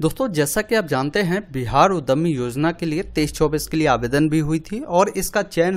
दोस्तों जैसा कि आप जानते हैं बिहार उद्यमी योजना के लिए तेईस चौबीस के लिए आवेदन भी हुई थी और इसका चयन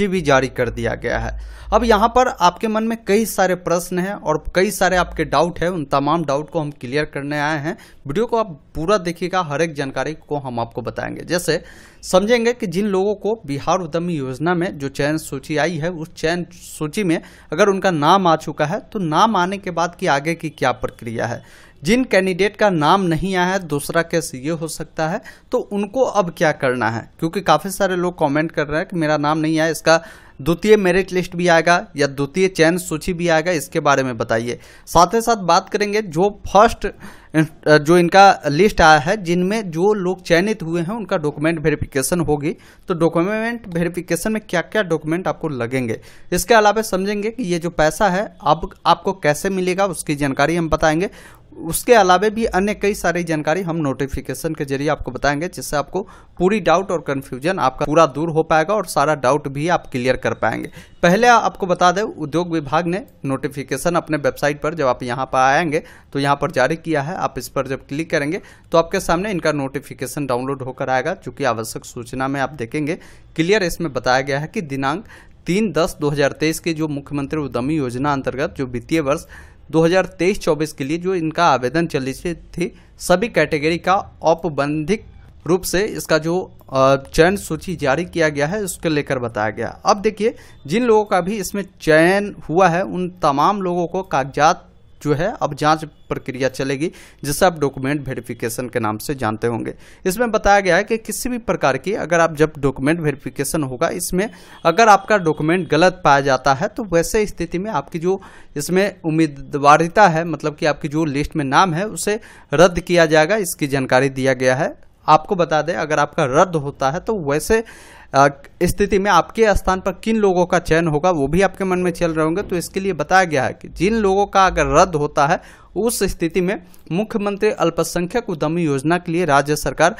सूची भी जारी कर दिया गया है अब यहाँ पर आपके मन में कई सारे प्रश्न हैं और कई सारे आपके डाउट हैं उन तमाम डाउट को हम क्लियर करने आए हैं वीडियो को आप पूरा देखिएगा हर एक जानकारी को हम आपको बताएंगे जैसे समझेंगे कि जिन लोगों को बिहार उद्यमी योजना में जो चयन सूची आई है उस चयन सूची में अगर उनका नाम आ चुका है तो नाम आने के बाद की आगे की क्या प्रक्रिया है जिन कैंडिडेट का नाम नहीं आया है दूसरा केस ये हो सकता है तो उनको अब क्या करना है क्योंकि काफ़ी सारे लोग कमेंट कर रहे हैं कि मेरा नाम नहीं आया इसका इसका द्वितीय मेरिट लिस्ट भी आएगा या द्वितीय चयन सूची भी आएगा इसके बारे में बताइए साथ ही साथ बात करेंगे जो फर्स्ट जो इनका लिस्ट आया है जिनमें जो लोग चयनित हुए हैं उनका डॉक्यूमेंट वेरिफिकेशन होगी तो डॉक्यूमेंट वेरिफिकेशन में क्या क्या डॉक्यूमेंट आपको लगेंगे इसके अलावा समझेंगे कि ये जो पैसा है अब आप, आपको कैसे मिलेगा उसकी जानकारी हम बताएंगे उसके अलावे भी अन्य कई सारी जानकारी हम नोटिफिकेशन के जरिए आपको बताएंगे जिससे आपको पूरी डाउट और कन्फ्यूजन आपका पूरा दूर हो पाएगा और सारा डाउट भी आप क्लियर कर पाएंगे पहले आपको बता दें उद्योग विभाग ने नोटिफिकेशन अपने वेबसाइट पर जब आप यहाँ पर आएंगे तो यहाँ पर जारी किया है आप इस पर जब क्लिक करेंगे तो आपके सामने इनका नोटिफिकेशन डाउनलोड होकर आएगा चूँकि आवश्यक सूचना में आप देखेंगे क्लियर इसमें बताया गया है कि दिनांक तीन दस तेईस की जो मुख्यमंत्री उद्यमी योजना अंतर्गत जो वित्तीय वर्ष 2023-24 के लिए जो इनका आवेदन चली थी सभी कैटेगरी का औपबंधिक रूप से इसका जो चयन सूची जारी किया गया है उसको लेकर बताया गया अब देखिए जिन लोगों का भी इसमें चयन हुआ है उन तमाम लोगों को कागजात जो है अब जांच प्रक्रिया चलेगी जिसे आप डॉक्यूमेंट वेरिफिकेशन के नाम से जानते होंगे इसमें बताया गया है कि किसी भी प्रकार की अगर आप जब डॉक्यूमेंट वेरिफिकेशन होगा इसमें अगर आपका डॉक्यूमेंट गलत पाया जाता है तो वैसे स्थिति में आपकी जो इसमें उम्मीदवारिता है मतलब कि आपकी जो लिस्ट में नाम है उसे रद्द किया जाएगा इसकी जानकारी दिया गया है आपको बता दें अगर आपका रद्द होता है तो वैसे स्थिति में आपके स्थान पर किन लोगों का चयन होगा वो भी आपके मन में चल रहे होंगे तो इसके लिए बताया गया है कि जिन लोगों का अगर रद्द होता है उस स्थिति में मुख्यमंत्री अल्पसंख्यक उद्यमी योजना के लिए राज्य सरकार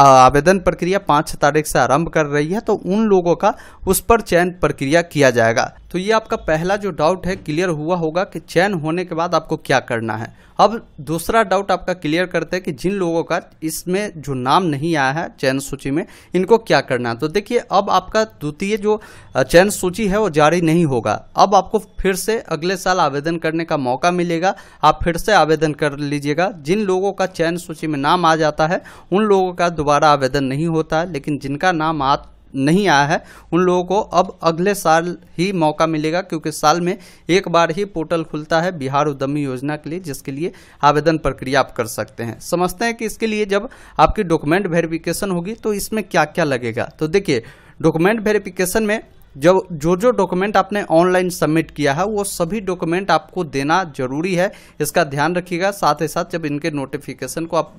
आवेदन प्रक्रिया पाँच तारीख से आरंभ कर रही है तो उन लोगों का उस पर चयन प्रक्रिया किया जाएगा तो ये आपका पहला जो डाउट है क्लियर हुआ होगा कि चयन होने के बाद आपको क्या करना है अब दूसरा डाउट आपका क्लियर करते हैं कि जिन लोगों का इसमें जो नाम नहीं आया है चयन सूची में इनको क्या करना है तो देखिए अब आपका द्वितीय जो चयन सूची है वो जारी नहीं होगा अब आपको फिर से अगले साल आवेदन करने का मौका मिलेगा आप फिर से आवेदन कर लीजिएगा जिन लोगों का चयन सूची में नाम आ जाता है उन लोगों का दोबारा आवेदन नहीं होता है लेकिन जिनका नाम आ नहीं आया है उन लोगों को अब अगले साल ही मौका मिलेगा क्योंकि साल में एक बार ही पोर्टल खुलता है बिहार उद्यमी योजना के लिए जिसके लिए आवेदन प्रक्रिया आप कर सकते हैं समझते हैं कि इसके लिए जब आपकी डॉक्यूमेंट वेरिफिकेशन होगी तो इसमें क्या क्या लगेगा तो देखिए डॉक्यूमेंट वेरिफिकेशन में जब जो जो डॉक्यूमेंट आपने ऑनलाइन सबमिट किया है वो सभी डॉक्यूमेंट आपको देना जरूरी है इसका ध्यान रखिएगा साथ ही साथ जब इनके नोटिफिकेशन को आप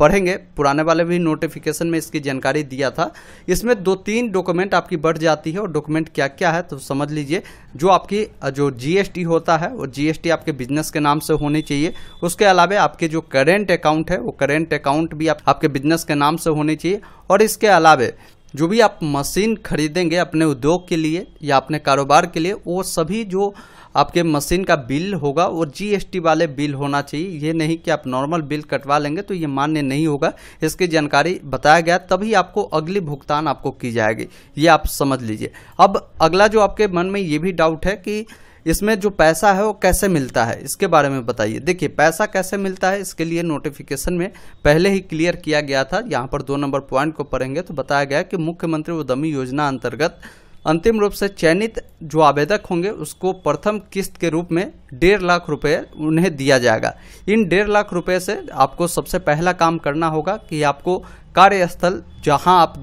पढ़ेंगे पुराने वाले भी नोटिफिकेशन में इसकी जानकारी दिया था इसमें दो तीन डॉक्यूमेंट आपकी बढ़ जाती है और डॉक्यूमेंट क्या क्या है तो समझ लीजिए जो आपकी जो जी होता है वो जी आपके बिजनेस के नाम से होनी चाहिए उसके अलावा आपके जो करेंट अकाउंट है वो करेंट अकाउंट भी आपके बिजनेस के नाम से होने चाहिए और इसके अलावा जो भी आप मशीन खरीदेंगे अपने उद्योग के लिए या अपने कारोबार के लिए वो सभी जो आपके मशीन का बिल होगा वो जीएसटी वाले बिल होना चाहिए ये नहीं कि आप नॉर्मल बिल कटवा लेंगे तो ये मान्य नहीं होगा इसकी जानकारी बताया गया तभी आपको अगली भुगतान आपको की जाएगी ये आप समझ लीजिए अब अगला जो आपके मन में ये भी डाउट है कि इसमें जो पैसा है वो कैसे मिलता है इसके बारे में बताइए देखिए पैसा कैसे मिलता है इसके लिए नोटिफिकेशन में पहले ही क्लियर किया गया था यहाँ पर दो नंबर पॉइंट को पढ़ेंगे तो बताया गया कि मुख्यमंत्री उद्यमी योजना अंतर्गत अंतिम रूप से चयनित जो आवेदक होंगे उसको प्रथम किस्त के रूप में डेढ़ लाख रुपए उन्हें दिया जाएगा इन डेढ़ लाख रुपए से आपको सबसे पहला काम करना होगा कि आपको कार्यस्थल जहां आप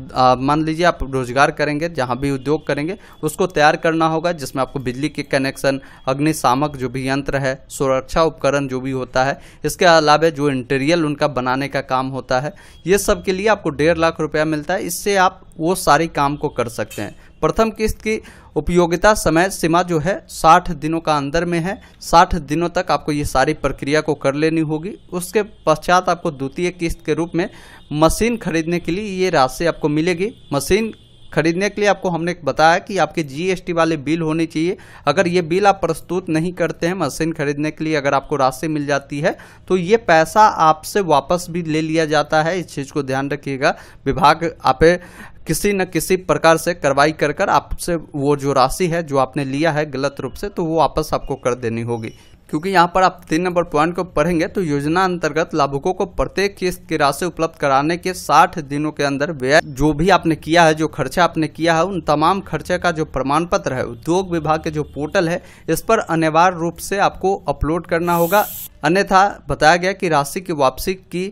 मान लीजिए आप रोजगार करेंगे जहां भी उद्योग करेंगे उसको तैयार करना होगा जिसमें आपको बिजली के कनेक्शन अग्निशामक जो भी यंत्र है सुरक्षा उपकरण जो भी होता है इसके अलावा जो इंटीरियल उनका बनाने का काम होता है ये सब के लिए आपको डेढ़ लाख रुपया मिलता है इससे आप वो सारी काम को कर सकते हैं प्रथम किस्त की उपयोगिता समय सीमा जो है 60 दिनों का अंदर में है 60 दिनों तक आपको ये सारी प्रक्रिया को कर लेनी होगी उसके पश्चात आपको द्वितीय किस्त के रूप में मशीन खरीदने के लिए ये राशि आपको मिलेगी मशीन खरीदने के लिए आपको हमने बताया कि आपके जीएसटी वाले बिल होने चाहिए अगर ये बिल आप प्रस्तुत नहीं करते हैं मशीन खरीदने के लिए अगर आपको राशि मिल जाती है तो ये पैसा आपसे वापस भी ले लिया जाता है इस चीज़ को ध्यान रखिएगा विभाग आप किसी न किसी प्रकार से कार्रवाई कर कर आपसे वो जो राशि है जो आपने लिया है गलत रूप से तो वो वापस आपको कर देनी होगी क्योंकि यहाँ पर आप तीन नंबर पॉइंट को पढ़ेंगे तो योजना अंतर्गत लाभुकों को प्रत्येक किस्त की राशि उपलब्ध कराने के 60 दिनों के अंदर व्यय जो भी आपने किया है जो खर्चा आपने किया है उन तमाम खर्चे का जो प्रमाण पत्र है उद्योग विभाग के जो पोर्टल है इस पर अनिवार्य रूप से आपको अपलोड करना होगा अन्यथा बताया गया कि राशि की वापसी की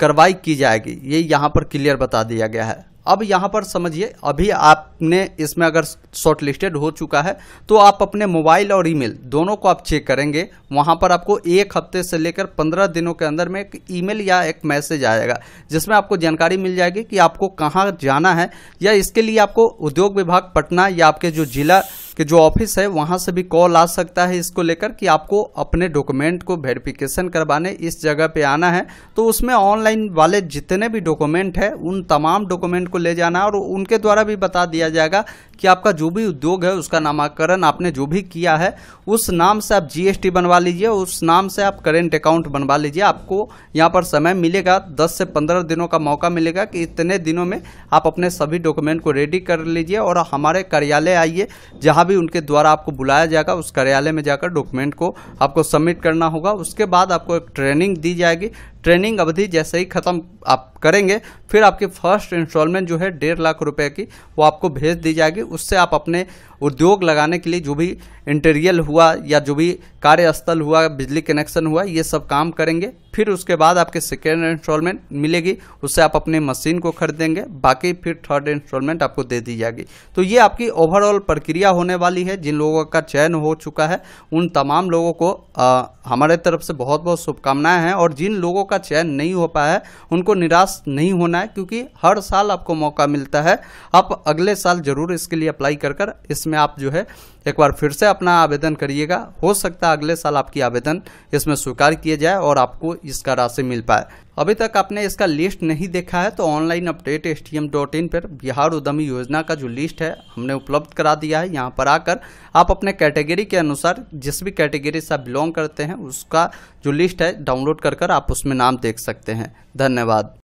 कार्रवाई की जाएगी ये यहाँ पर क्लियर बता दिया गया है अब यहाँ पर समझिए अभी आपने इसमें अगर शॉर्ट लिस्टेड हो चुका है तो आप अपने मोबाइल और ईमेल दोनों को आप चेक करेंगे वहाँ पर आपको एक हफ्ते से लेकर पंद्रह दिनों के अंदर में एक ईमेल या एक मैसेज आएगा जिसमें आपको जानकारी मिल जाएगी कि आपको कहाँ जाना है या इसके लिए आपको उद्योग विभाग पटना या आपके जो जिला कि जो ऑफिस है वहाँ से भी कॉल आ सकता है इसको लेकर कि आपको अपने डॉक्यूमेंट को वेरिफिकेशन करवाने इस जगह पे आना है तो उसमें ऑनलाइन वाले जितने भी डॉक्यूमेंट है उन तमाम डॉक्यूमेंट को ले जाना और उनके द्वारा भी बता दिया जाएगा कि आपका जो भी उद्योग है उसका नामांकरण आपने जो भी किया है उस नाम से आप जीएसटी बनवा लीजिए उस नाम से आप करेंट अकाउंट बनवा लीजिए आपको यहाँ पर समय मिलेगा दस से पंद्रह दिनों का मौका मिलेगा कि इतने दिनों में आप अपने सभी डॉक्यूमेंट को रेडी कर लीजिए और हमारे कार्यालय आइए जहाँ भी उनके द्वारा आपको बुलाया जाएगा उस कार्यालय में जाकर डॉक्यूमेंट को आपको सबमिट करना होगा उसके बाद आपको एक ट्रेनिंग दी जाएगी ट्रेनिंग अवधि जैसे ही ख़त्म आप करेंगे फिर आपकी फर्स्ट इंस्टॉलमेंट जो है डेढ़ लाख रुपए की वो आपको भेज दी जाएगी उससे आप अपने उद्योग लगाने के लिए जो भी इंटेरियल हुआ या जो भी कार्यस्थल हुआ बिजली कनेक्शन हुआ ये सब काम करेंगे फिर उसके बाद आपके सेकेंड इंस्टॉलमेंट मिलेगी उससे आप अपने मशीन को खरीदेंगे बाकी फिर थर्ड इंस्टॉलमेंट आपको दे दी जाएगी तो ये आपकी ओवरऑल प्रक्रिया होने वाली है जिन लोगों का चयन हो चुका है उन तमाम लोगों को आ, हमारे तरफ से बहुत बहुत शुभकामनाएं हैं और जिन लोगों का चयन नहीं हो पाया है उनको निराश नहीं होना है क्योंकि हर साल आपको मौका मिलता है आप अगले साल ज़रूर इसके लिए अप्लाई कर कर इसमें आप जो है एक बार फिर से अपना आवेदन करिएगा हो सकता है अगले साल आपकी आवेदन इसमें स्वीकार किया जाए और आपको इसका राशि मिल पाए अभी तक आपने इसका लिस्ट नहीं देखा है तो online update S T M dot in पर बिहार उद्यमी योजना का जो लिस्ट है हमने उपलब्ध करा दिया है यहाँ पर आकर आप अपने कैटेगरी के अनुसार जिस भी कैटेगरी से आप बिलोंग करते हैं उसका जो लिस्ट है डाउनलोड कर कर आप उसमें नाम देख सकते हैं धन्यवाद